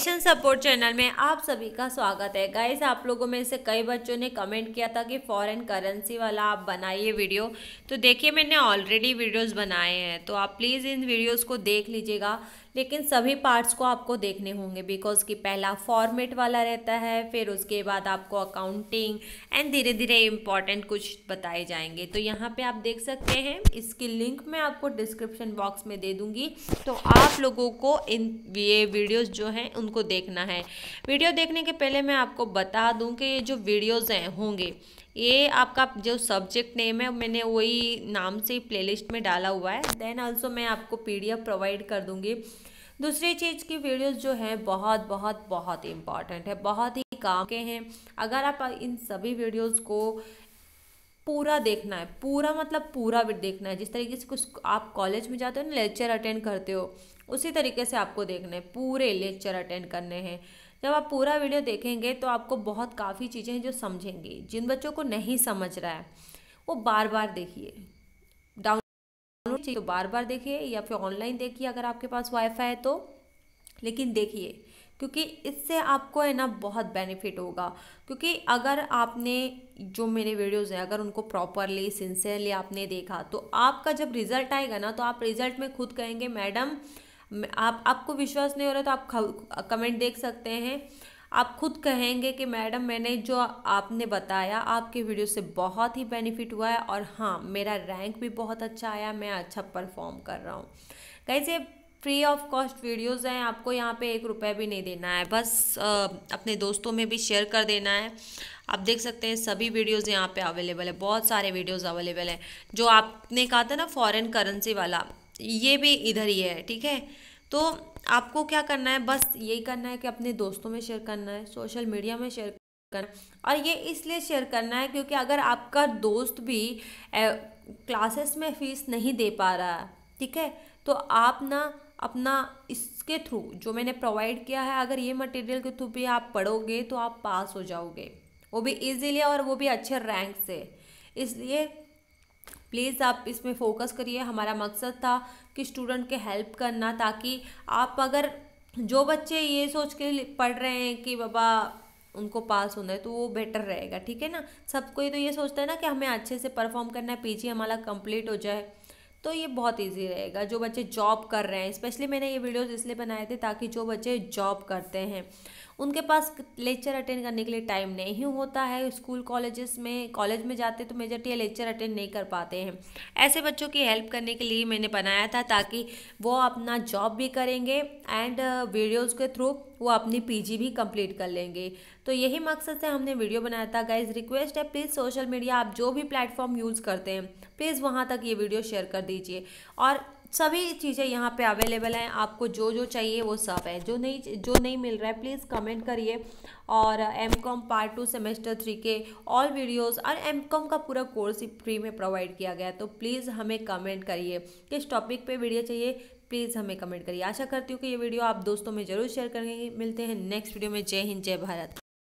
fashion support channel में आप सभी का स्वागत है गाइस आप लोगों में से कई बच्चों ने कमेंट किया था कि फॉरेन करेंसी वाला आप बनाइए वीडियो तो देखिए मैंने ऑलरेडी वीडियोस बनाए हैं तो आप प्लीज़ इन वीडियोस को देख लीजिएगा लेकिन सभी पार्ट्स को आपको देखने होंगे बिकॉज कि पहला फॉर्मेट वाला रहता है फिर उसके बाद आपको अकाउंटिंग एंड धीरे धीरे इम्पॉर्टेंट कुछ बताए जाएंगे तो यहाँ पे आप देख सकते हैं इसकी लिंक मैं आपको डिस्क्रिप्शन बॉक्स में दे दूँगी तो आप लोगों को इन ये वीडियोज़ जो हैं उनको देखना है वीडियो देखने के पहले मैं आपको बता दूँ कि ये जो वीडियोज़ हैं होंगे ये आपका जो सब्जेक्ट नेम है मैंने वही नाम से प्लेलिस्ट में डाला हुआ है देन ऑल्सो मैं आपको पीडीएफ प्रोवाइड कर दूँगी दूसरी चीज़ की वीडियोस जो हैं बहुत बहुत बहुत इम्पॉर्टेंट है बहुत ही काम के हैं अगर आप इन सभी वीडियोस को पूरा देखना है पूरा मतलब पूरा देखना है जिस तरीके से कुछ आप कॉलेज में जाते हो ना लेक्चर अटेंड करते हो उसी तरीके से आपको देखना है पूरे लेक्चर अटेंड करने हैं जब आप पूरा वीडियो देखेंगे तो आपको बहुत काफ़ी चीज़ें हैं जो समझेंगे जिन बच्चों को नहीं समझ रहा है वो बार बार देखिए डाउनलोड चाहिए तो बार बार देखिए या फिर ऑनलाइन देखिए अगर आपके पास वाईफाई है तो लेकिन देखिए क्योंकि इससे आपको है ना बहुत बेनिफिट होगा क्योंकि अगर आपने जो मेरे वीडियोज़ हैं अगर उनको प्रॉपरली सिंसियरली आपने देखा तो आपका जब रिज़ल्ट आएगा ना तो आप रिज़ल्ट में खुद कहेंगे मैडम आप आपको विश्वास नहीं हो रहा तो आप कमेंट देख सकते हैं आप खुद कहेंगे कि मैडम मैंने जो आपने बताया आपके वीडियो से बहुत ही बेनिफिट हुआ है और हाँ मेरा रैंक भी बहुत अच्छा आया मैं अच्छा परफॉर्म कर रहा हूँ कैसे फ्री ऑफ कॉस्ट वीडियोस हैं आपको यहाँ पे एक रुपये भी नहीं देना है बस आ, अपने दोस्तों में भी शेयर कर देना है आप देख सकते हैं सभी वीडियोस यहाँ पे अवेलेबल है बहुत सारे वीडियोस अवेलेबल हैं जो आपने कहा था ना फॉरेन करेंसी वाला ये भी इधर ही है ठीक है तो आपको क्या करना है बस यही करना है कि अपने दोस्तों में शेयर करना है सोशल मीडिया में शेयर करना और ये इसलिए शेयर करना है क्योंकि अगर आपका दोस्त भी क्लासेस में फ़ीस नहीं दे पा रहा है ठीक है तो आप ना अपना इसके थ्रू जो मैंने प्रोवाइड किया है अगर ये मटेरियल के थ्रू भी आप पढ़ोगे तो आप पास हो जाओगे वो भी इजीली और वो भी अच्छे रैंक से इसलिए प्लीज़ आप इसमें फ़ोकस करिए हमारा मकसद था कि स्टूडेंट के हेल्प करना ताकि आप अगर जो बच्चे ये सोच के पढ़ रहे हैं कि बाबा उनको पास होना है तो वो बेटर रहेगा ठीक है ना सब कोई तो ये सोचता है ना कि हमें अच्छे से परफॉर्म करना है पीजी हमारा कंप्लीट हो जाए तो ये बहुत इजी रहेगा जो बच्चे जॉब कर रहे हैं स्पेशली मैंने ये वीडियोस इसलिए बनाए थे ताकि जो बच्चे जॉब करते हैं उनके पास लेक्चर अटेंड करने के लिए टाइम नहीं होता है स्कूल कॉलेजेस में कॉलेज में जाते तो मेजोरिटी लेक्चर अटेंड नहीं कर पाते हैं ऐसे बच्चों की हेल्प करने के लिए मैंने बनाया था ताकि वो अपना जॉब भी करेंगे एंड वीडियोज़ के थ्रू वो अपनी पीजी भी कंप्लीट कर लेंगे तो यही मकसद से हमने वीडियो बनाया था गाइज रिक्वेस्ट है प्लीज़ सोशल मीडिया आप जो भी प्लेटफॉर्म यूज़ करते हैं प्लीज़ वहाँ तक ये वीडियो शेयर कर दीजिए और सभी चीज़ें यहाँ पे अवेलेबल हैं आपको जो जो चाहिए वो सब है जो नहीं जो नहीं मिल रहा है प्लीज़ कमेंट करिए और M com part two semester three के ऑल वीडियोस और एम कॉम का पूरा कोर्स ही फ्री में प्रोवाइड किया गया है तो प्लीज़ हमें कमेंट करिए किस टॉपिक पे वीडियो चाहिए प्लीज़ हमें कमेंट करिए आशा करती हूँ कि ये वीडियो आप दोस्तों में ज़रूर शेयर करेंगे मिलते हैं नेक्स्ट वीडियो में जय हिंद जय भारत